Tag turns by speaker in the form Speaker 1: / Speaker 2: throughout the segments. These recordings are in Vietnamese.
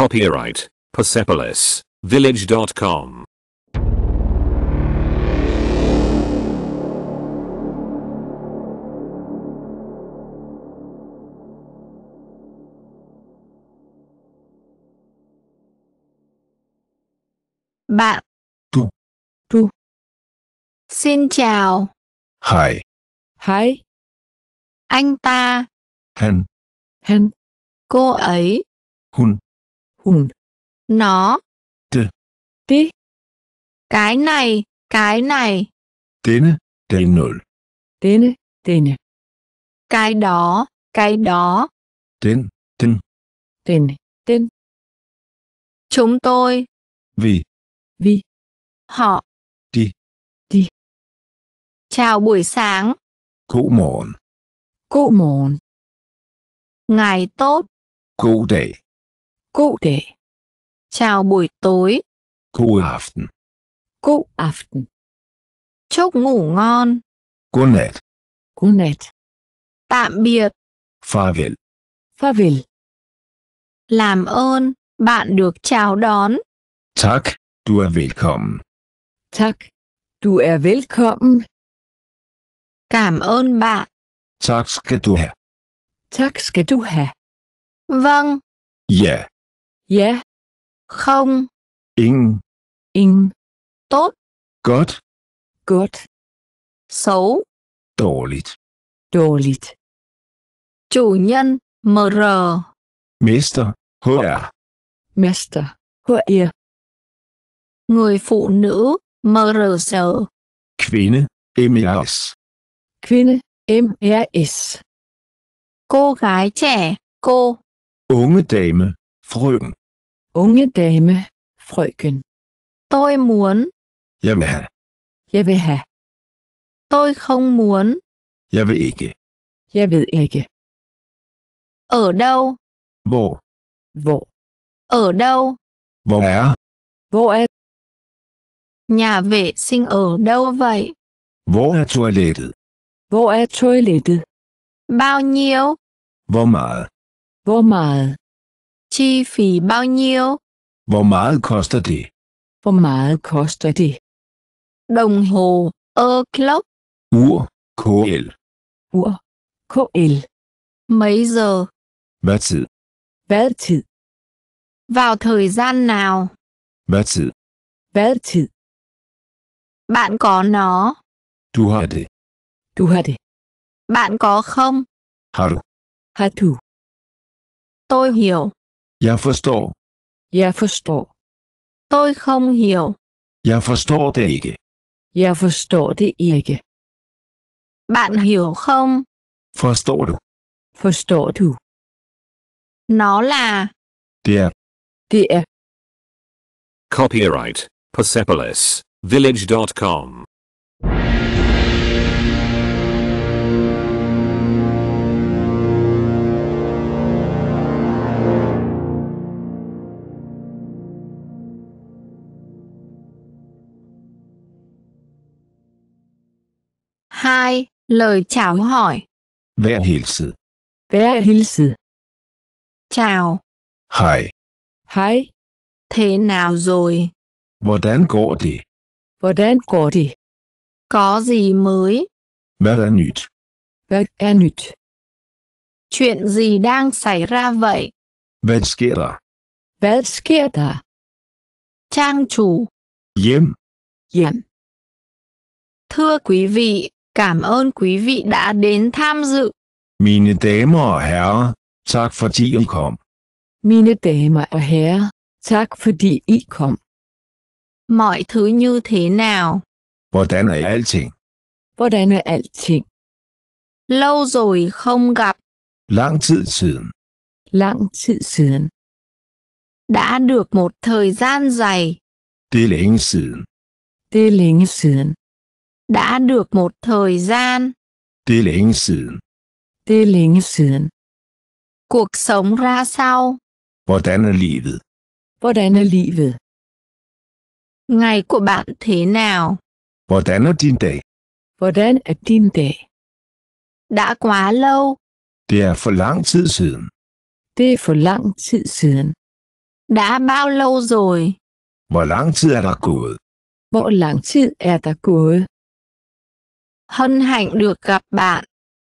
Speaker 1: Copyright Persepolis Village.com
Speaker 2: Bạn Tu Tu Xin chào Hi Hi Anh ta Hen Hen Cô ấy
Speaker 3: Hun Hun. Nó. Det.
Speaker 2: Det. Cái này, cái này.
Speaker 3: Denne, den nul.
Speaker 2: Denne, denne. Cái đó, cái đó.
Speaker 3: Den, den.
Speaker 2: Den, den. Chúng tôi. vì vì Họ. De. De. Chào buổi sáng.
Speaker 3: God morgen.
Speaker 2: God morgen. Ngày tốt. God dag. Cụ thể. Chào buổi tối.
Speaker 3: God aften.
Speaker 2: God aften. Chúc ngủ ngon. God night. God night. Tạm biệt. Farvel. Farvel. Làm ơn, bạn được chào đón.
Speaker 3: Tak, du er velkommen.
Speaker 2: Tak, du er velkommen. Cảm ơn bạn.
Speaker 3: Tak skal du have.
Speaker 2: Tak skal du have. Vâng. Yeah. Ja. Không. Ingen. Ingen. Tốt. Godt. Godt. Xấu.
Speaker 3: Dårligt. Dårligt.
Speaker 2: Chủ nhân, MR.
Speaker 3: Mester, HR.
Speaker 2: Mester, HR. Người phụ nữ, MR.
Speaker 4: Kvinde, MRS.
Speaker 2: Kvinde, MRS. Cô gái trẻ, cô.
Speaker 4: Unge dame, frøken.
Speaker 2: Unge dame, frøken. Tôi muốn. Jeg vil have. Jeg vil have. Tôi không muốn. Jeg vil ikke. Jeg ved ikke. Ở đâu? Hvor? Hvor? Ở đâu? Hvor er? Hvor er? Nhà vệ sinh ở đâu vậy?
Speaker 4: Hvor er toilettet?
Speaker 2: Hvor er toilettet? Bao nhiêu? Hvor meget? Hvor meget? Chi phí bao nhiêu?
Speaker 4: Hvor meget koster det?
Speaker 2: Hvor meget koster det? Đồng hồ, o'clock.
Speaker 4: Ur, KL.
Speaker 2: Ur, KL. Mấy giờ? Hvad tid? Hvad tid? Vào thời gian nào? Hvad tid? Hvad tid? Bạn có nó. Du har det. Du har det. Bạn có không? Har du? Har du? Tôi hiểu.
Speaker 3: Jeg forstår.
Speaker 2: Jeg forstår. Tôi không hiểu.
Speaker 3: Jeg forstår det ikke.
Speaker 2: Jeg forstår det ikke. Bạn hiểu không?
Speaker 3: Forstår du?
Speaker 2: Forstår du? Nó là. Det er. Det er.
Speaker 1: Copyright Persepolis Village.com
Speaker 2: 2. Lời chào hỏi.
Speaker 3: Vær hilset. Vær hilset. Chào. Hi.
Speaker 2: Hi. Thế nào rồi?
Speaker 4: Hvordan går det?
Speaker 2: Hvordan går det? Có gì mới? Hvad er nyt? Hvad er nyt? Chuyện gì đang xảy ra vậy?
Speaker 3: Hvad sker der?
Speaker 2: Hvad sker der? Trang chủ.
Speaker 3: Hjem. Hjem.
Speaker 2: Thưa quý vị, Cảm ơn quý vị đã đến tham dự.
Speaker 4: Mine damer og herrer, tak fordi I kom.
Speaker 2: Mine damer og herrer, tak fordi I kom. Mọi thứ như thế nào? Hvordan er alting? Hvordan er alting? Lâu rồi không gặp.
Speaker 3: Lang tid siden.
Speaker 2: Lang tid siden. Đã được một thời gian dài.
Speaker 4: Det er længe siden.
Speaker 2: Det er længe siden đã được một thời gian.
Speaker 4: Det er længe siden.
Speaker 2: Det er Cuộc sống ra sao?
Speaker 3: Hvordan er livet?
Speaker 2: Hvordan er livet? Ngày của bạn thế nào?
Speaker 3: Hvordan er din dag?
Speaker 2: Hvordan er din dag? Đã quá lâu.
Speaker 4: Det er for lang tid siden.
Speaker 2: Det er for lang tid siden. Đã bao lâu rồi?
Speaker 4: Hvor lang tid er der gået?
Speaker 2: Hvor lang tid er der gået? Hân hạnh được gặp bạn.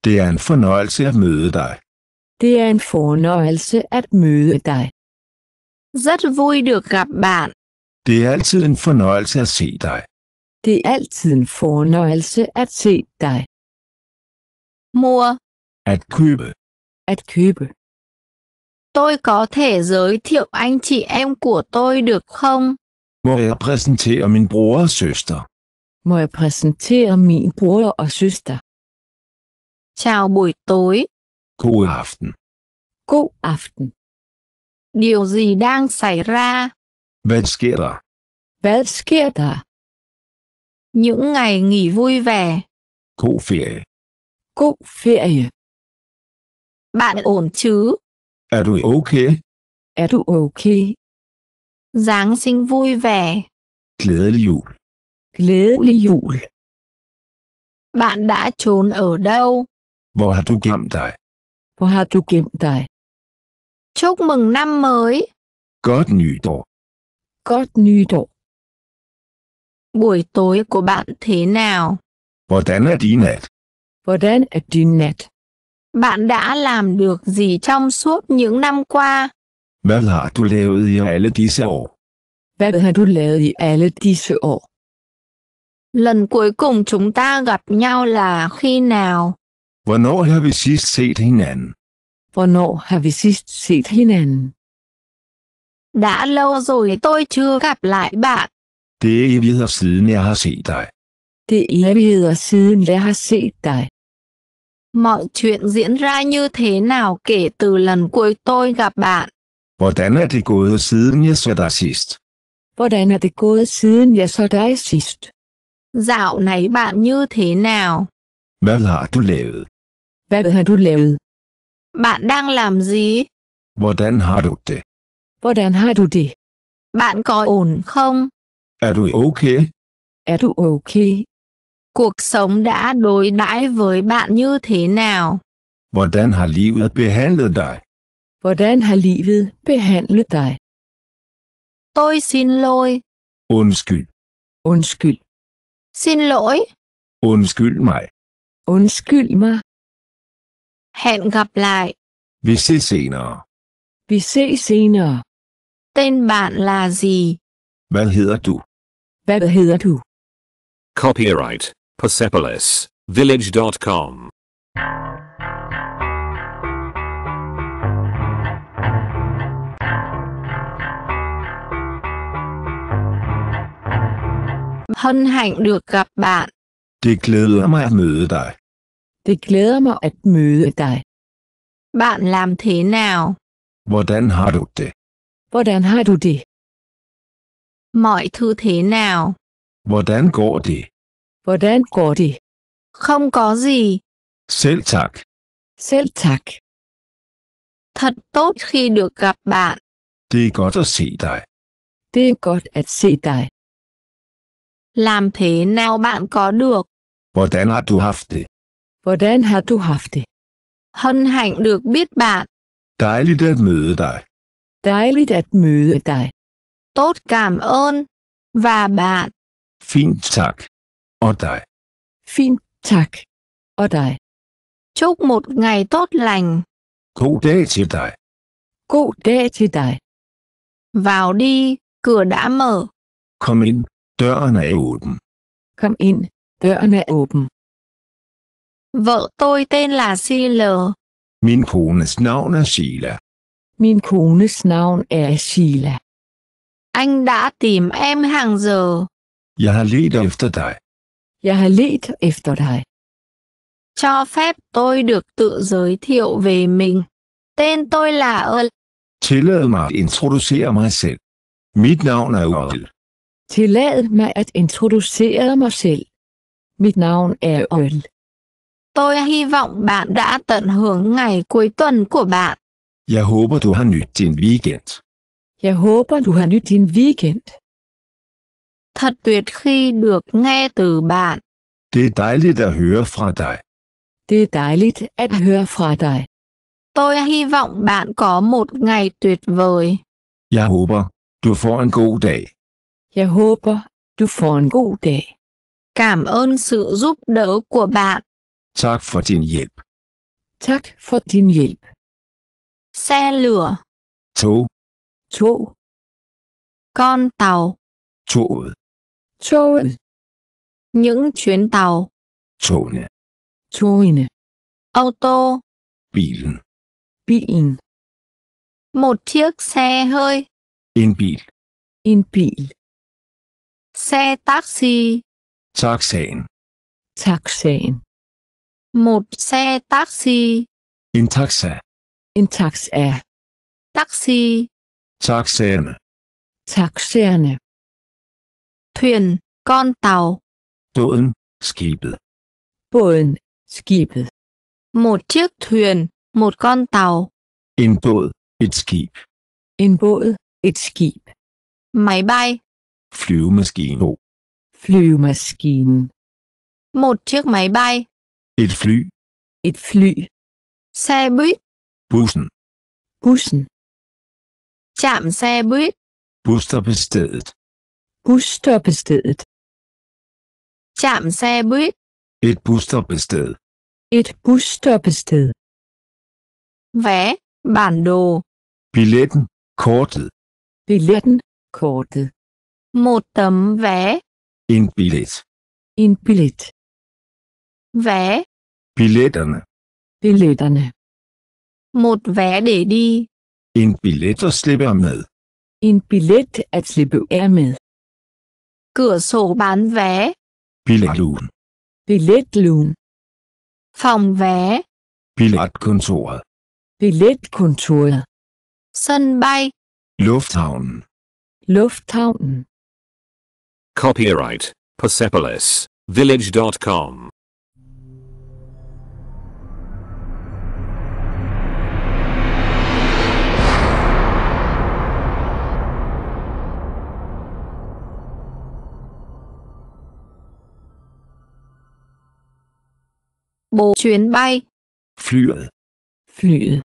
Speaker 4: Det er en fornøjelse at møde dig.
Speaker 2: Det er en fornøjelse at møde dig. Rất vui được gặp bạn.
Speaker 4: Det er altid en fornøjelse at se dig.
Speaker 2: Det er altid en fornøjelse at se dig. Mor.
Speaker 4: At købe.
Speaker 2: At købe. Tôi có thể giới thiệu anh chị em của tôi được không?
Speaker 4: Må jeg præsentere min bror og søster?
Speaker 2: Må jeg præsentere min bror og søster? Chào buổi tối.
Speaker 3: God aften.
Speaker 2: God aften. Điều gì đang xảy ra?
Speaker 4: Hvad sker der?
Speaker 2: Hvad sker der? Những ngày nghỉ vui vẻ.
Speaker 4: God ferie.
Speaker 2: God ferie. Bạn ổn chứ?
Speaker 3: Er du okay?
Speaker 2: Er du okay? Giáng sinh vui vẻ.
Speaker 3: Glædelig jul.
Speaker 2: Glædelig jul. Bạn đã trốn ở đâu?
Speaker 3: Hvor har du gemt dig?
Speaker 2: Hvor har du gemt dig? Chúc mừng năm mới.
Speaker 3: Godt nytår.
Speaker 2: Godt nytår. Buổi tối của bạn thế nào?
Speaker 4: Hvordan er din nat?
Speaker 2: Hvordan er din nat? Bạn đã làm được gì trong suốt những năm qua?
Speaker 4: Hvad har du lavet i alle disse år?
Speaker 2: Hvad har du lavet i alle disse år? Lần cuối cùng chúng ta gặp nhau là khi nào?
Speaker 4: Hvornår har vi sidst set hinanden?
Speaker 2: Hvornår har vi sidst set hinanden? Đã lâu rồi tôi chưa gặp lại bạn.
Speaker 4: Det er evigheder siden jeg har set dig.
Speaker 2: Det er evigheder siden jeg har set dig. Mọi chuyện diễn ra như thế nào kể từ lần cuối tôi gặp bạn?
Speaker 4: Hvordan er det gået siden jeg så dig sidst?
Speaker 2: Hvordan er det gået siden jeg så dig sidst? Dạo này bạn như thế nào?
Speaker 4: Bé là thu liệu. Bé là thu liệu.
Speaker 2: Bạn đang làm gì?
Speaker 4: Hvordan har du det?
Speaker 2: Hvordan har du det? Bạn có ổn không?
Speaker 4: Er du okay?
Speaker 2: Er du okay? Cuộc sống đã đối đãi với bạn như thế nào?
Speaker 4: Hvordan har livet behandlet dig?
Speaker 2: Hvordan har livet behandlet dig? Tôi xin lỗi.
Speaker 3: Undskyld. Undskyld.
Speaker 2: Xin lỗi.
Speaker 3: Undskyld mig.
Speaker 2: Undskyld mig. Hẹn gặp lại.
Speaker 4: Vi ses senere.
Speaker 2: Vi ses senere. Tên bạn là gì?
Speaker 1: Hvad hedder du?
Speaker 2: Hvad hedder du?
Speaker 1: Copyright Persepolis Village.com
Speaker 2: hân hạnh được gặp bạn.
Speaker 4: Det glæder mig at møde dig.
Speaker 2: Det glæder mig at møde dig. Bạn làm thế nào?
Speaker 4: Hvordan har du det?
Speaker 2: Hvordan har du det? Mọi thứ thế nào?
Speaker 3: Hvordan går det?
Speaker 2: Hvordan går det? Không có gì.
Speaker 3: Selv tak. Selv tak.
Speaker 2: Thật tốt khi được gặp bạn.
Speaker 3: Det er godt at se dig.
Speaker 2: Det er godt at se dig. Làm thế nào bạn có được?
Speaker 4: Hvordan har du haft det?
Speaker 2: Hvordan har du haft det? Hân hạnh được biết bạn.
Speaker 4: Dejligt at møde dig.
Speaker 2: Dejligt at møde dig. Tốt cảm ơn. Và bạn.
Speaker 4: Fint tak.
Speaker 3: Og dig.
Speaker 2: Fint tak. Og dig. Chúc một ngày tốt lành.
Speaker 3: God dag til dig.
Speaker 2: God dag til dig. Vào đi, cửa đã mở.
Speaker 3: Kom ind. Døren er åben.
Speaker 2: Kom ind. Døren er åben. Vợ tôi tên là Sila.
Speaker 4: Min kones navn er Sila.
Speaker 2: Min kones navn er Sila. Anh đã tìm em hàng giờ.
Speaker 4: Jeg har let efter dig.
Speaker 2: Jeg har let efter dig. Cho phép tôi được tự giới thiệu về mình. Tên tôi là Earl.
Speaker 4: Tillad mig at introducere mig selv. Mit navn er Earl.
Speaker 2: Tillad mig at introducere mig selv. Mit navn er Øl. Tôi hy vọng bạn đã tận hưởng ngày cuối tuần của bạn.
Speaker 4: Jeg håber, du har nyt din weekend.
Speaker 2: Jeg håber, du har nyt din weekend. Thật tuyệt khi được nghe từ bạn.
Speaker 4: Det er dejligt at høre fra dig.
Speaker 2: Det er dejligt at høre fra dig. Tôi hy vọng bạn có một ngày tuyệt vời.
Speaker 4: Jeg håber, du får en god dag.
Speaker 2: Jeg håber, du får en god dag. Cảm ơn sự giúp đỡ của bạn.
Speaker 4: Tak for din hjælp.
Speaker 2: Tak for din hjælp. Xe lửa. Tog. Tog. Con tàu.
Speaker 3: Toget. Toget.
Speaker 2: Những chuyến tàu. Togene. Togene. Ô tô. Bilen. Bilen. Một chiếc xe hơi. In bil. In bil. Xe taxi.
Speaker 3: Taxaen.
Speaker 2: Taxaen. Một xe taxi.
Speaker 3: En taxa.
Speaker 2: En taxa. Taxi.
Speaker 3: Taxaerne.
Speaker 2: Taxaerne. Thuyền, con tàu.
Speaker 3: Båden, skibet. Båden, skibet.
Speaker 2: Một chiếc thuyền, một con tàu.
Speaker 4: En båd, et skib.
Speaker 2: En båd, et skib. Máy bay,
Speaker 4: Flyvemaskine.
Speaker 2: Flyvemaskine. Một chiếc máy bay. Et fly. Et fly. Xe buýt. Bussen. Bussen. Chạm xe buýt.
Speaker 3: Busstoppestedet.
Speaker 2: Busstoppestedet. Chạm xe buýt.
Speaker 3: Et busstoppested.
Speaker 2: Et busstoppested. Vé, bản đồ.
Speaker 3: Billetten, kortet.
Speaker 2: Billetten, kortet. Một tấm vé.
Speaker 3: En billet.
Speaker 2: En billet. Vé.
Speaker 3: Billetterne.
Speaker 2: Billetterne. Một vé để đi.
Speaker 3: En billet at slippe af med.
Speaker 2: En billet
Speaker 3: at slippe af med.
Speaker 2: Cửa sổ bán vé.
Speaker 3: Billetluen.
Speaker 2: Billetluen. Phòng vé.
Speaker 3: Billetkontoret.
Speaker 2: Billetkontoret. Sân bay.
Speaker 3: Lufthavnen.
Speaker 2: Lufthavnen.
Speaker 1: Copyright Persepolis Village.com
Speaker 2: Bố chuyến bay
Speaker 3: Flue. Flue.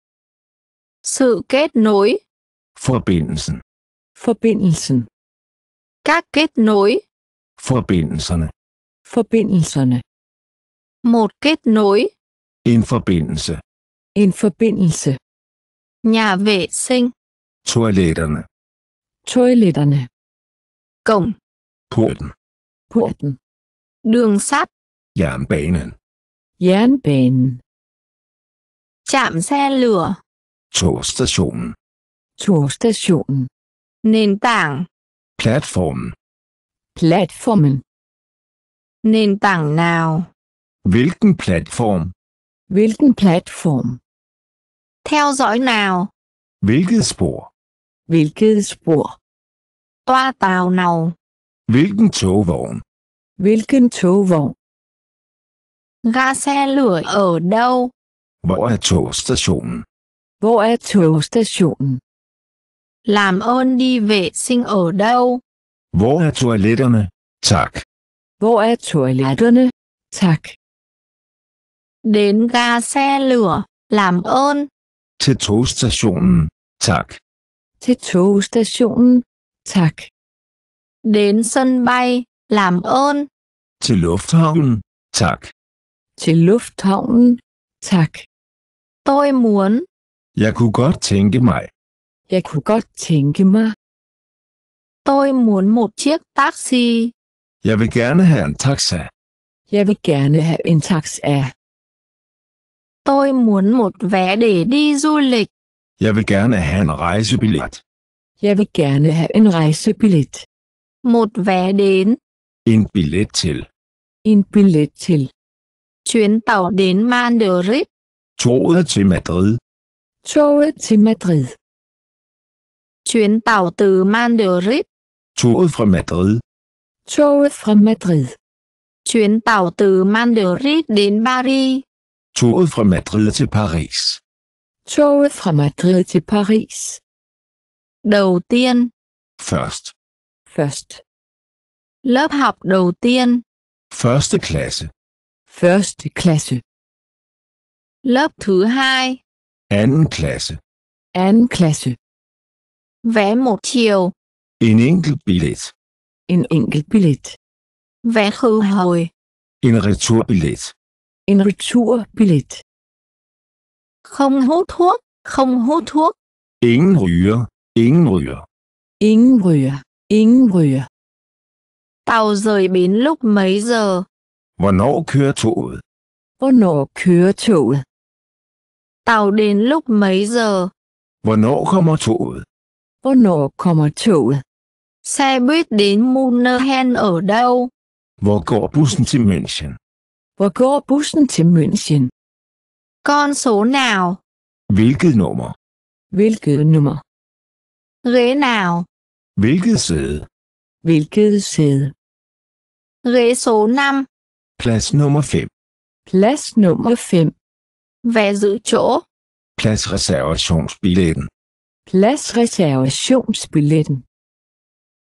Speaker 2: Sự kết nối
Speaker 3: Forbindelsen
Speaker 2: Forbindelsen Các kết nối.
Speaker 3: Forbindelserne.
Speaker 2: Forbindelserne. Một kết nối.
Speaker 3: En forbindelse.
Speaker 2: En forbindelse. Nhà vệ sinh.
Speaker 3: Toiletterne.
Speaker 2: Toiletterne. Cổng. Porten. Porten. Đường sắt.
Speaker 3: Jernbanen.
Speaker 2: Jernbanen. Chạm xe lửa.
Speaker 3: Togstationen.
Speaker 2: Togstationen. Nền tảng.
Speaker 3: Platform.
Speaker 2: Platformen. Nền tảng nào?
Speaker 4: Hvilken platform?
Speaker 2: Hvilken platform? Theo dõi nào?
Speaker 4: Hvilket spor? Hvilket spor?
Speaker 2: Toa tàu nào?
Speaker 3: Hvilken togvogn?
Speaker 2: Hvilken togvogn? Ga xe lửa ở đâu?
Speaker 3: Hvor er
Speaker 4: togstationen?
Speaker 2: Hvor er togstationen? Làm ơn đi vệ sinh ở đâu? Hvor er toiletterne? Tak. Hvor er toiletterne? Tak. Đến ga xe lửa, làm ơn.
Speaker 3: Til togstationen, tak.
Speaker 2: Til togstationen, tak. Đến sân bay, làm ơn.
Speaker 3: Til
Speaker 4: lufthavnen, tak.
Speaker 2: Til lufthavnen, tak. Tôi muốn.
Speaker 4: Jeg kunne godt tænke mig.
Speaker 2: Jeg kunne godt tænke mig. Tôi muốn một chiếc taxi.
Speaker 4: Jeg vil gerne have en taxa.
Speaker 2: Jeg vil gerne have en taxa. Tôi muốn một vé để đi du lịch.
Speaker 4: Jeg vil gerne have en rejsebillet.
Speaker 2: Jeg vil gerne have en rejsebillet. Một vé đến.
Speaker 4: En billet til.
Speaker 2: En billet til. Chuyến tàu đến Madrid.
Speaker 4: Toget til
Speaker 3: Madrid.
Speaker 2: Toget til Madrid. Chuyến tàu từ Madrid.
Speaker 4: Toget fra Madrid.
Speaker 2: Toget fra Madrid. Chuyến tàu từ Madrid đến Paris.
Speaker 4: Toget fra Madrid til Paris.
Speaker 2: Toget fra Madrid til Paris. Đầu tiên. First. First. Lớp học đầu tiên.
Speaker 3: Første klasse.
Speaker 2: Første klasse. Lớp thứ hai.
Speaker 3: Anden klasse.
Speaker 2: Anden klasse. Vé một chiều.
Speaker 3: En enkelt billet.
Speaker 2: En enkelt billet. Vé khứ hồi.
Speaker 3: En returbillet.
Speaker 2: En returbillet. Không hút thuốc, không hút thuốc.
Speaker 3: Ingen ryger, ingen ryger.
Speaker 2: Ingen ryger, ingen ryger. Tàu rời bến lúc mấy giờ?
Speaker 4: Hvornår kører toget?
Speaker 2: Hvornår kører toget? Tàu đến lúc mấy giờ?
Speaker 4: Hvornår kommer toget?
Speaker 2: Hvornår kommer toget? Xe buýt đến Munerhen ở đâu?
Speaker 4: Hvor går bussen
Speaker 2: til München? Hvor går bussen til München? Con số nào? Hvilket nummer? Hvilket nummer? Ghế nào?
Speaker 4: Hvilket sæde? Hvilket sæde?
Speaker 2: Ghế số 5.
Speaker 4: Plads nummer 5.
Speaker 2: Plads nummer 5. Hvad giữ chỗ?
Speaker 4: reservationsbilletten.
Speaker 2: Pladsreservationsbilletten.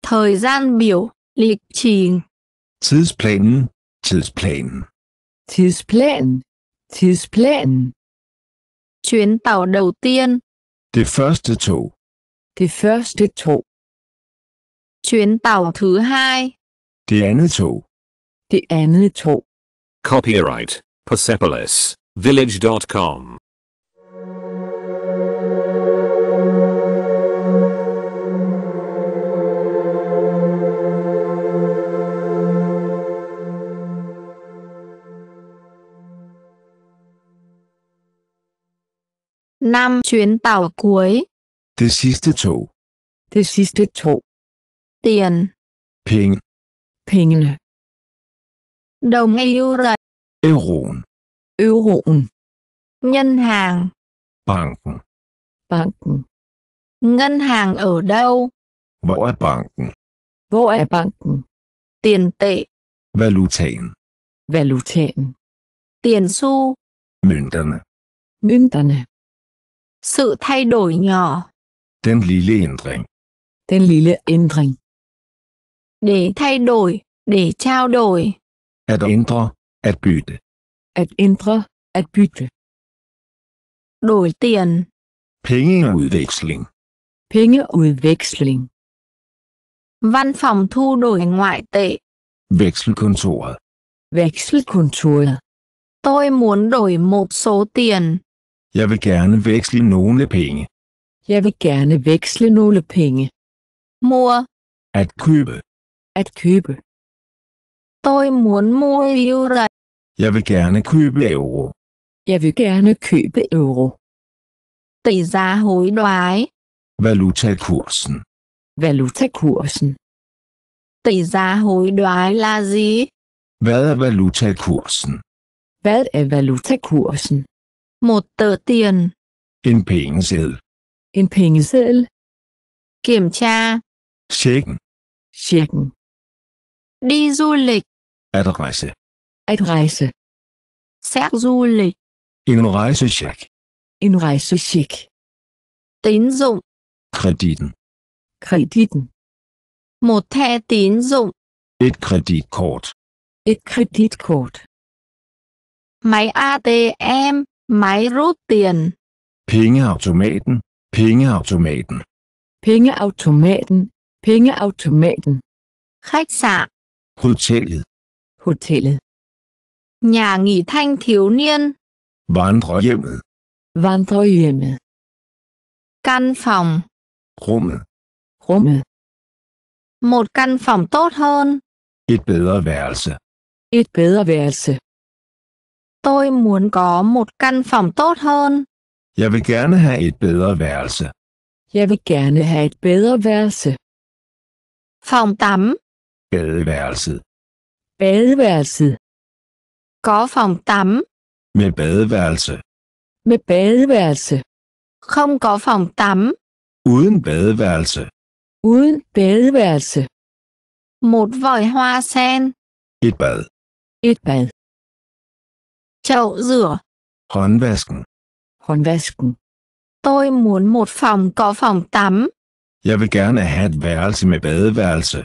Speaker 2: Thời gian biểu, lịch trình.
Speaker 4: Tidsplanen,
Speaker 3: tidsplanen.
Speaker 2: Tidsplanen, tidsplanen. Chuyến tàu đầu tiên.
Speaker 3: Det første tog.
Speaker 2: Det første tog. Chuyến tàu thứ hai.
Speaker 3: Det andet tog.
Speaker 2: Det andet tog.
Speaker 1: Copyright Persepolis Village.com
Speaker 2: 5. Chuyến tàu cuối.
Speaker 3: Det sidste tog. Det sidste tog. Tiền. Penge.
Speaker 2: Pengene. Đồng euro.
Speaker 3: Euroen.
Speaker 2: Euroen. Nhân hàng. Banken. Banken. Ngân hàng ở đâu?
Speaker 3: Hvor er banken?
Speaker 2: Hvor er banken? Tiền tệ.
Speaker 3: Valutaen.
Speaker 2: Valutaen. Tiền xu. Mønterne. Mønterne. Sự thay đổi nhỏ.
Speaker 3: Den lille ændring.
Speaker 2: Den lille ændring. Để thay đổi, để trao đổi.
Speaker 3: At ændre, at bytte.
Speaker 2: At ændre, at bytte. Đổi tiền.
Speaker 3: Pengeudveksling.
Speaker 2: Pengeudveksling. Văn phòng thu đổi ngoại tệ.
Speaker 4: Vekselkontoret.
Speaker 2: Vekselkontoret. Tôi muốn đổi một số tiền.
Speaker 4: Jeg vil gerne veksle nogle penge.
Speaker 2: Jeg vil gerne veksle nogle penge. Mor. At købe. At købe. Tôi muốn mua euro.
Speaker 4: Jeg vil gerne købe euro.
Speaker 2: Jeg vil gerne købe euro. Tỷ giá hối đoái.
Speaker 4: Valutakursen.
Speaker 2: Valutakursen. Tỷ giá hối đoái là gì? Hvad er valutakursen? Hvad er valutakursen? Một tờ tiền.
Speaker 4: En pengeseddel.
Speaker 2: En pengeseddel. Kiểm tra.
Speaker 3: Checken. Checken.
Speaker 2: Đi du lịch.
Speaker 3: Adresse.
Speaker 2: Adresse. Xét du lịch.
Speaker 3: En rejsecheck.
Speaker 2: En rejsecheck. Tín dụng. Krediten. Krediten. Một thẻ tín dụng.
Speaker 3: Et kreditkort.
Speaker 2: Et kreditkort. Máy ATM. rút tiền.
Speaker 4: Pengeautomaten, pengeautomaten.
Speaker 2: Pengeautomaten, pengeautomaten. Khách sạn.
Speaker 4: Hotellet.
Speaker 2: Hotellet. Nhà nghỉ thanh thiếu niên.
Speaker 3: Vandrehjemmet.
Speaker 2: Vandrehjemmet. Căn phòng.
Speaker 3: Rummet. Rummet.
Speaker 2: Một căn phòng tốt hơn.
Speaker 3: Et bedre værelse.
Speaker 2: Et bedre værelse. Tôi muốn có một căn phòng tốt hơn.
Speaker 4: Jeg vil gerne have et bedre værelse.
Speaker 2: Jeg vil gerne have et bedre værelse. Phòng tắm.
Speaker 4: Badeværelset.
Speaker 2: Badeværelset. Có phòng tắm.
Speaker 3: Med badeværelse.
Speaker 2: Med badeværelse. Không có phòng tắm.
Speaker 3: Uden badeværelse.
Speaker 2: Uden badeværelse. Một vòi hoa sen. Et bad. Et bad chậu rửa.
Speaker 3: Håndvasken.
Speaker 2: Håndvasken. Tôi muốn một phòng có phòng tắm.
Speaker 4: Jeg vil gerne have et værelse med badeværelse.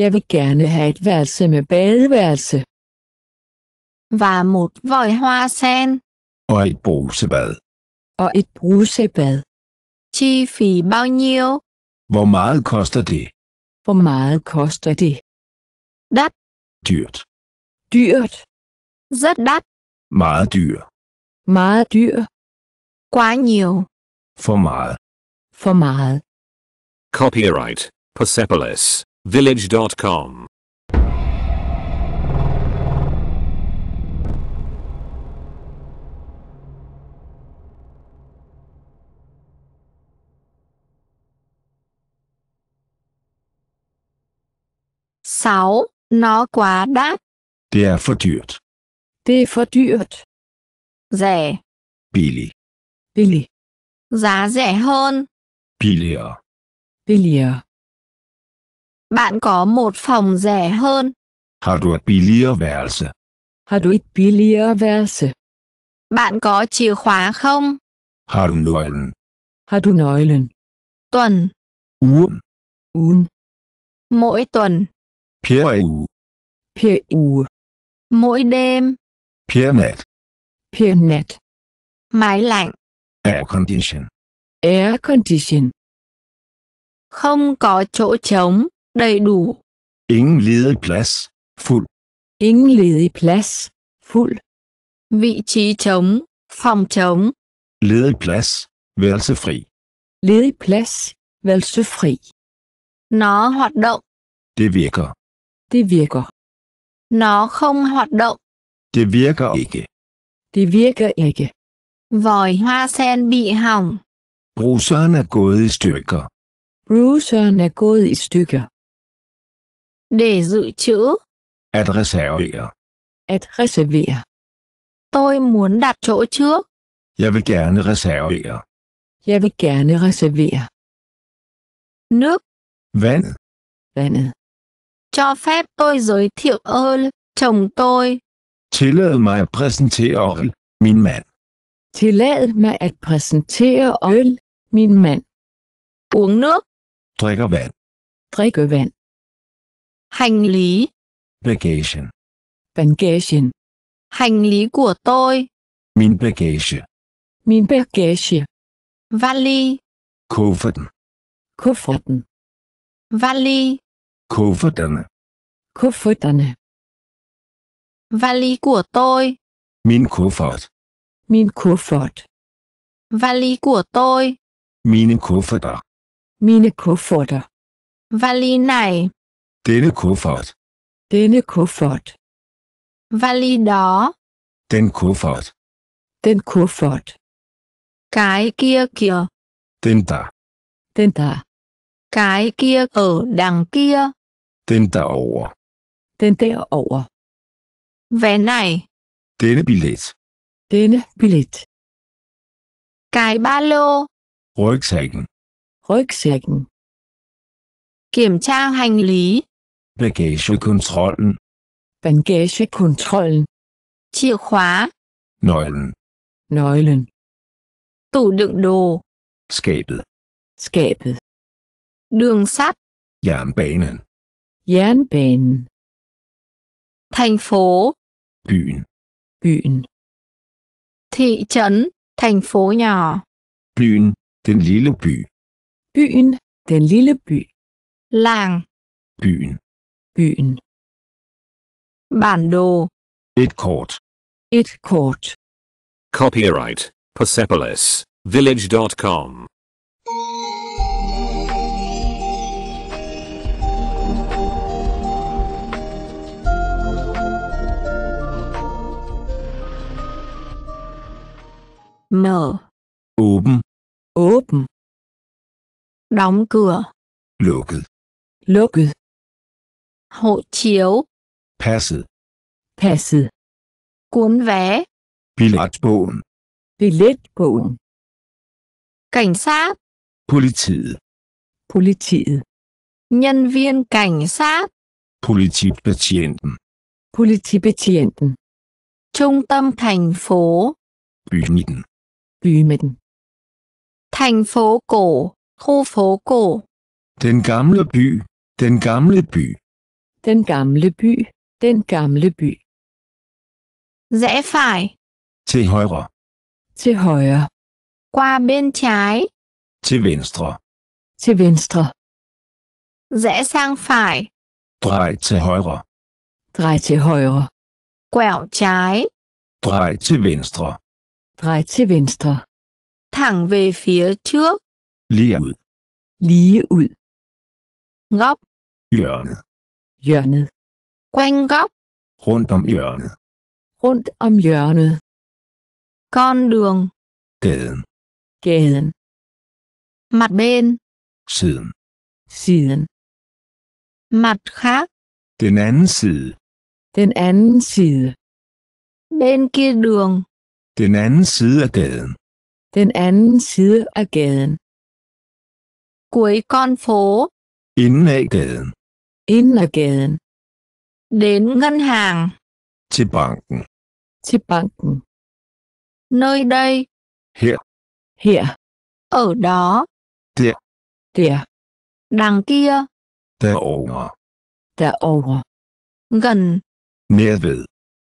Speaker 2: Jeg vil gerne have et værelse med badeværelse. Và một vòi hoa sen.
Speaker 4: Og et brusebad.
Speaker 2: Og et brusebad. Chi phí bao nhiêu?
Speaker 4: Hvor meget koster det?
Speaker 2: Hvor meget koster det? Đắt. Dyrt. Dyrt. Rất đắt.
Speaker 3: Meget dyr.
Speaker 2: Meget dyr. Quá nhiều. For meget. For meget.
Speaker 1: Copyright Persepolis Village.com
Speaker 2: Sáu, nó quá đắt.
Speaker 3: Det er for dyrt.
Speaker 2: Det er for dyrt. Rẻ. Billig. Billig. Giá rẻ hơn. Billigere. Billigere. Bạn có một phòng rẻ hơn.
Speaker 3: Har du et billigere værelse?
Speaker 2: Har du et billigere værelse? Bạn có chìa khóa không?
Speaker 3: Har du nøglen?
Speaker 2: Har du nøglen? Tuần. Ugen. Ugen. Mỗi tuần.
Speaker 3: Per uge.
Speaker 2: Per uge. Mỗi đêm piernet, piernet, Máy lạnh.
Speaker 3: Air condition.
Speaker 2: Air condition. Không có chỗ trống, đầy đủ.
Speaker 4: Ingen ledig plads, fuld.
Speaker 2: Ingen ledig plads, full, Vị trí trống, phòng trống.
Speaker 4: Ledig plads, værelse fri.
Speaker 2: Ledig plads, værelse fri. Nó hoạt động. Det virker. Det virker. Nó không hoạt động.
Speaker 4: Det virker ikke.
Speaker 2: Det virker ikke. Vòi hoa sen bị hỏng.
Speaker 4: Bruseren er gået i stykker.
Speaker 2: Bruseren er gået i stykker. Để dự trữ.
Speaker 4: At reservere.
Speaker 2: At reservere. Tôi muốn đặt chỗ trước.
Speaker 3: Jeg vil gerne reservere.
Speaker 2: Jeg vil gerne reservere. Nước. Vand. Vandet. Cho phép tôi giới thiệu ơn chồng tôi.
Speaker 4: Tillad mig at præsentere øl, min mand.
Speaker 2: Tillad mig at præsentere øl, min mand. Unge. Drikker vand. Drikker vand. Hành lý. Bagagen. Bagagen. Hành lý của tôi.
Speaker 3: Min bagage.
Speaker 2: Min bagage. Vali.
Speaker 3: Kufferten. Kufferten. Vali. Kufferterne.
Speaker 2: Kufferterne. Vali của tôi.
Speaker 3: Min kuffert.
Speaker 2: Min kuffert. Vali của tôi.
Speaker 3: Mine kufferter.
Speaker 2: Mine kufferter. Vali này.
Speaker 3: Denne kuffert.
Speaker 2: Denne kuffert. Vali đó.
Speaker 3: Den kuffert. Den kuffert.
Speaker 2: Cái kia kìa. Den der. Den der. Cái kia ở đằng kia.
Speaker 3: Den derovre.
Speaker 2: Den derovre. Venai.
Speaker 3: Denne billet.
Speaker 2: Denne billet. Cái ba lô.
Speaker 4: Rygsækken. Rygsækken.
Speaker 2: Kiểm tra hành lý.
Speaker 4: Bagagekontrollen.
Speaker 2: Bagagekontrollen. Chìa khóa.
Speaker 3: Nøglen. Nøglen.
Speaker 2: Tủ đựng đồ. Skabet. Skabet. Đường sắt.
Speaker 3: Jernbanen.
Speaker 2: Jernbanen. Thành phố.
Speaker 3: byen, byen.
Speaker 2: Thị trấn, thành phố nhỏ.
Speaker 3: Byen, den lille by. Byen, den lille by. Làng. Byen,
Speaker 2: byen. Bản đồ. Et kort. Et kort.
Speaker 1: Copyright Persepolis Village.com
Speaker 2: mở open open đóng cửa
Speaker 3: lukket lukket
Speaker 2: hộ chiếu pass, pass, cuốn vé
Speaker 3: billetbogen
Speaker 2: billetbogen cảnh sát
Speaker 3: politiet
Speaker 2: politiet nhân viên cảnh sát
Speaker 3: politibetjenten
Speaker 2: politibetjenten trung tâm thành phố bygningen bymidten. Thành phố cổ, khu phố cổ.
Speaker 3: Den gamle by, den gamle by.
Speaker 2: Den gamle by, den gamle by. Rẽ phải.
Speaker 3: Til højre.
Speaker 2: Til højre. Qua bên trái.
Speaker 3: Til venstre.
Speaker 2: Til venstre. Rẽ sang phải.
Speaker 4: Drej til højre.
Speaker 2: Drej til højre. Quẹo trái.
Speaker 4: Drej til venstre.
Speaker 2: Drej til venstre. Tang ved fire trước. Lige ud. Lige ud. Góc.
Speaker 3: Hjørne. Hjørnet. Quang op. Rundt om hjørnet.
Speaker 2: Rundt om hjørnet. Con đường. Gaden. Gaden. Mặt bên. Siden. Siden. Mặt khác.
Speaker 3: Den anden side.
Speaker 2: Den anden side. Bên kia đường.
Speaker 3: Den anden side af gaden.
Speaker 2: Den anden side af gaden. Cuối con phố.
Speaker 3: Inden af gaden.
Speaker 2: Inden af gaden. Đến ngân hàng.
Speaker 3: Til banken.
Speaker 2: Til banken. Nơi đây.
Speaker 3: Her. Her.
Speaker 2: Ở đó. Der. Der. Đằng kia.
Speaker 3: Derovre. Derovre. Gần. Nær ved.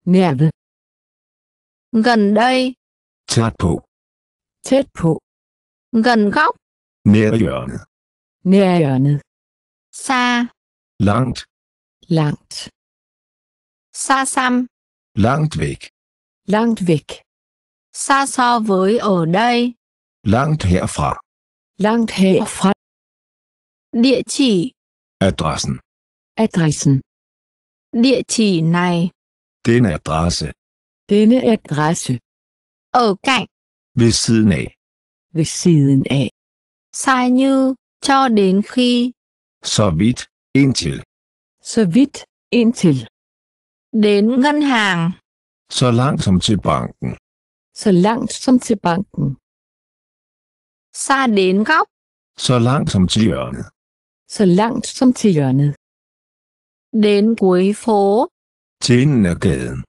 Speaker 2: Nær ved gần đây chát phụ, tæt phụ, gần góc
Speaker 3: nær hjørnet,
Speaker 2: nær hjørnet, xa langt, langt, xa xăm
Speaker 3: langt væk,
Speaker 2: langt væk, xa so với ở đây,
Speaker 3: langt herfra,
Speaker 2: langt herfra, địa chỉ adressen, adressen, địa chỉ này, den adresse, Denne adresse. Ở cạnh. Ved siden af. Ved siden af. Sai như, cho đến khi. Så
Speaker 4: vidt, indtil.
Speaker 2: Så vidt, indtil. Đến ngân hàng.
Speaker 4: Så langt som til banken.
Speaker 2: Så langt som til banken. Xa đến góc.
Speaker 4: Så langt som til hjørnet.
Speaker 2: Så langt som til hjørnet. Đến cuối phố.
Speaker 3: trên enden gaden.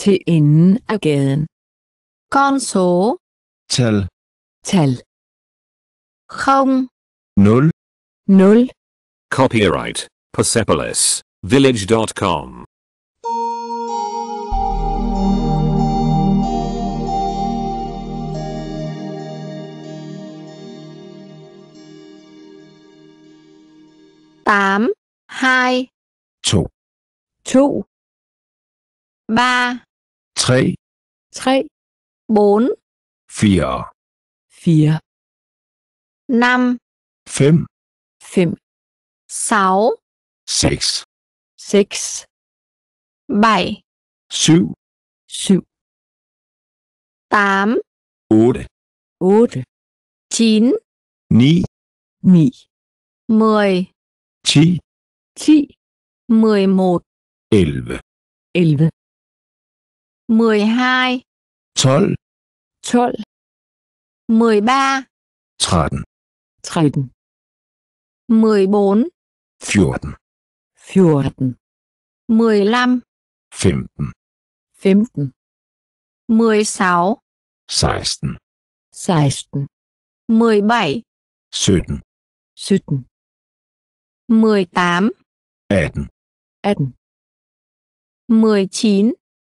Speaker 2: til enden af gaden. Con số. Tal. Tal. Không. 0. 0.
Speaker 1: Copyright Persepolis Village.com.
Speaker 2: tám hai to to ba
Speaker 3: 3, 3, 4, 4, 4, 5, 5, 5, 6, 6, 6, 7, 7, 7, 8,
Speaker 2: 8, 8,
Speaker 3: 9, 9, 9, 10,
Speaker 2: 10, 10, 11, 11, 11 12 12 12
Speaker 3: 13 13
Speaker 2: 13 14 14 14 15 15 15 16 16 16 17 17 17 18 18 18 19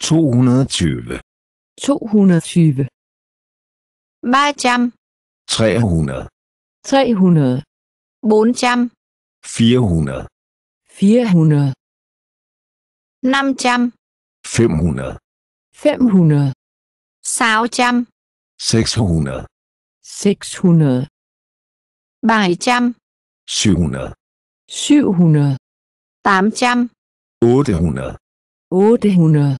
Speaker 4: 220
Speaker 2: 220 300
Speaker 3: 300
Speaker 2: 400 400
Speaker 3: 400
Speaker 2: 500
Speaker 3: 500
Speaker 2: 500 600 600
Speaker 3: 600
Speaker 2: 700
Speaker 3: 700
Speaker 2: 700 800
Speaker 3: 800
Speaker 2: 800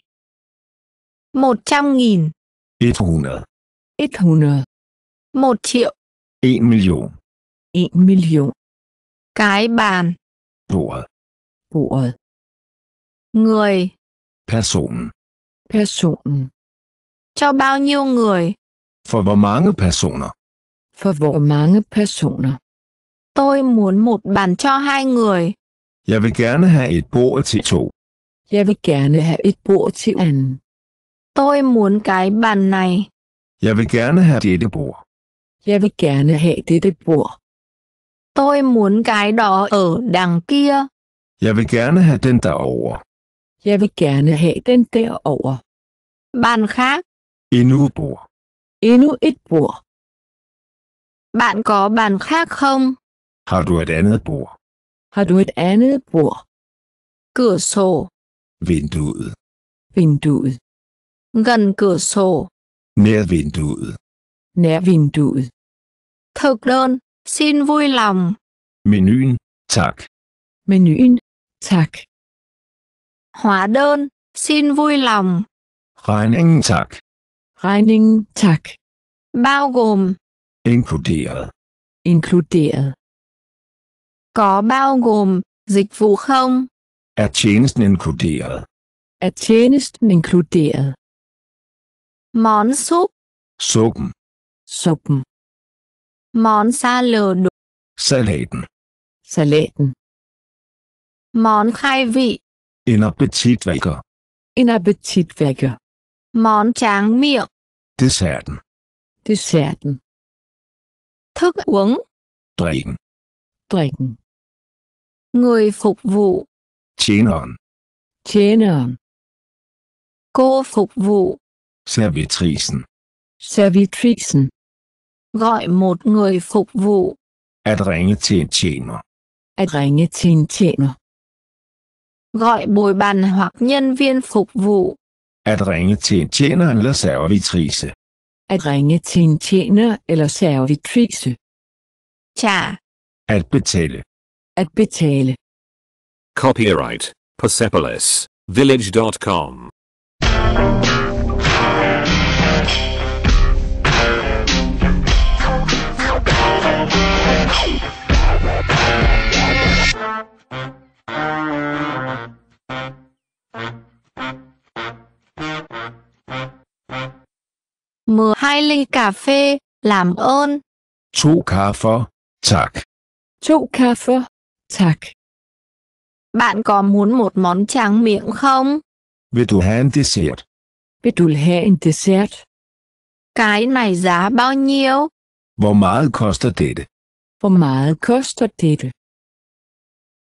Speaker 2: Một trăm nghìn. 100. 100. Một triệu.
Speaker 3: 1 million.
Speaker 2: 1 million. Cái bàn.
Speaker 3: Bordet. Bordet. Người. person,
Speaker 2: person, Cho bao nhiêu người?
Speaker 4: For hvor mange personer?
Speaker 2: For hvor mange personer? Tôi muốn một bàn cho hai người.
Speaker 4: Jeg vil gerne have et bord til to.
Speaker 2: Jeg vil gerne have et bord til anden. Tôi muốn cái bàn này.
Speaker 4: Jeg vil gerne have dette bord.
Speaker 2: Jeg vil gerne have dette bord. Tôi muốn cái đó ở đằng kia.
Speaker 4: Jeg vil gerne have den derovre.
Speaker 2: Jeg vil gerne have den derovre. Bàn khác.
Speaker 4: Endnu et bord.
Speaker 2: Endnu et bord. Bạn có bàn khác không?
Speaker 3: Har du et andet bord?
Speaker 2: Har du et andet bord? Cửa sổ.
Speaker 3: Vinduet.
Speaker 2: Vinduet. Gần cửa sổ.
Speaker 3: Nær vinduet.
Speaker 2: Nær vinduet. Thực đơn, xin vui lòng.
Speaker 3: Menuen, tak.
Speaker 2: Menuen, tak. Hóa đơn, xin vui lòng.
Speaker 4: Regningen, tak.
Speaker 2: Regningen, tak. Bao gồm.
Speaker 4: Inkluderet.
Speaker 2: Inkluderet. Có bao gồm dịch vụ không?
Speaker 3: Er tjenesten inkluderet?
Speaker 2: Er tjenesten inkluderet? Món súp. Suppen. Suppen. Món salad.
Speaker 3: Salaten. Salaten.
Speaker 2: Món khai vị.
Speaker 3: En appetitvækker.
Speaker 2: En appetitvækker. Món tráng miệng. Desserten. Desserten. Thức uống. Drikken. Drikken. Người phục vụ. Tjeneren. Tjeneren. Cô phục vụ.
Speaker 3: Servitrisen.
Speaker 2: Servitrisen. Røg mod noget phục vụ.
Speaker 3: At ringe til
Speaker 4: en tjener.
Speaker 2: At ringe til en tjener. Røg mod ban hoặc nhân viên phục vụ.
Speaker 4: At ringe til en tjener eller servitrise.
Speaker 2: At ringe til en tjener eller servitrise. Tja.
Speaker 1: At betale. At betale. Copyright Persepolis Village.com
Speaker 2: Mười hai ly cà phê, làm ơn.
Speaker 4: To kaffe, tak.
Speaker 2: To kaffe, tak. Bạn có muốn một món tráng miệng không?
Speaker 4: Vil du have en dessert?
Speaker 2: Vil du have en dessert? Cái này giá bao nhiêu?
Speaker 4: Hvor meget koster dette?
Speaker 2: Hvor meget koster dette?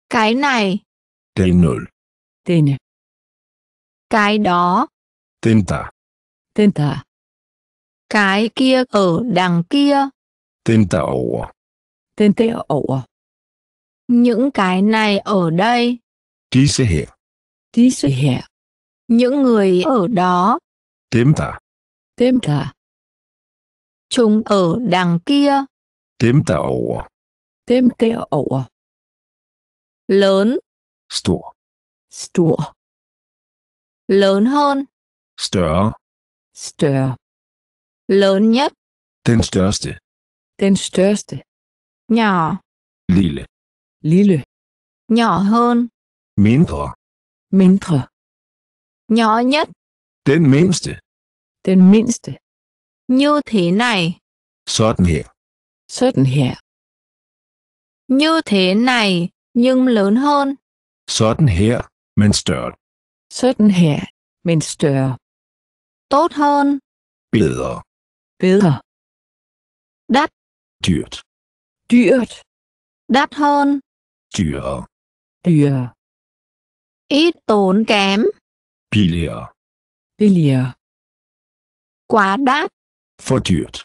Speaker 2: Cái này. Den nul. Denne. Cái đó. Den der. Den der. Cái kia ở đằng kia.
Speaker 4: Den derovre.
Speaker 2: Den derovre. Những cái này ở đây. Disse her. Disse her. Những người ở đó. Dem der. Dem der. Trùng ở đằng kia.
Speaker 3: Dem derovre. Dem derovre. Lớn. Stor.
Speaker 2: Stor. Lớn hơn.
Speaker 3: Større. Større.
Speaker 2: Lớn nhất.
Speaker 3: Den største.
Speaker 2: Den største. Nhỏ. Lille. Lille. Nhỏ hơn. Mindre. Mindre. Nhỏ nhất.
Speaker 3: Den mindste.
Speaker 2: Den mindste. Như thế này. Sådan her. Sådan her. Như thế này, nhưng lớn hơn.
Speaker 4: Sådan her, men større.
Speaker 2: Sådan her, men større. Tốt hơn. Bedre. Bedre. Đắt. Dyrt. Dyrt. Đắt hơn.
Speaker 3: Dyrere. Dyrere.
Speaker 2: Ít tốn kém.
Speaker 3: Billigere.
Speaker 2: Billigere. Quá đắt.
Speaker 3: Fordyrt.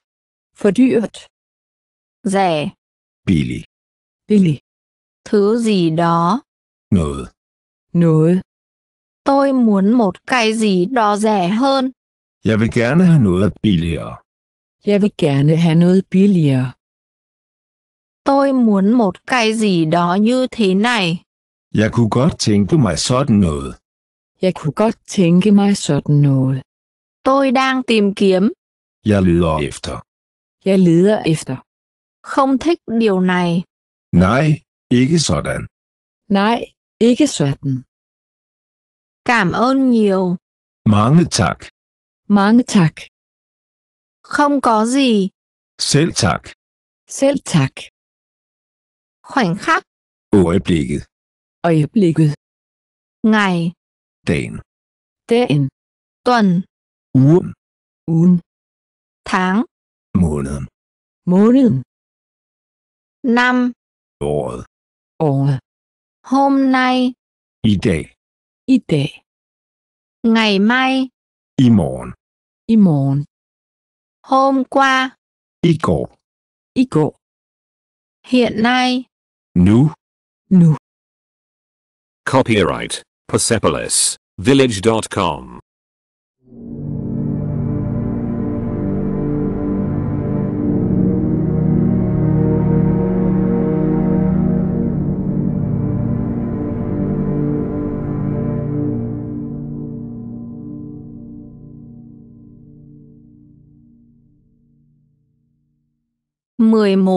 Speaker 2: Fordyrt. Rẻ. Billig. Billig. Thứ gì đó. Noget. Noget. Tôi muốn một cái gì đó rẻ hơn.
Speaker 4: Jeg vil gerne have noget billigere.
Speaker 2: Jeg vil gerne have noget billigere. Tôi muốn một cái gì đó như thế này.
Speaker 4: Jeg kunne godt tænke mig sådan noget.
Speaker 2: Jeg kunne godt tænke mig sådan noget. Tôi đang tìm kiếm.
Speaker 4: Jeg
Speaker 3: leder efter.
Speaker 2: Jeg leder efter. Không thích điều này.
Speaker 3: Nej, ikke sådan.
Speaker 2: Nej, ikke sådan. Cảm ơn nhiều.
Speaker 3: Mange tak.
Speaker 2: Mange tak. Không có gì.
Speaker 3: Selv tak. Selv tak. Khoảnh khắc. Øjeblikket.
Speaker 2: Øjeblikket. Ngày. Dagen. Dagen. Tuần. Ugen. Ugen. tháng måneden måneden năm
Speaker 3: året året
Speaker 2: hôm nay i dag ngày mai i morgen hôm qua i går hiện nay nu nu
Speaker 3: copyright persepolis
Speaker 1: village.com
Speaker 2: 11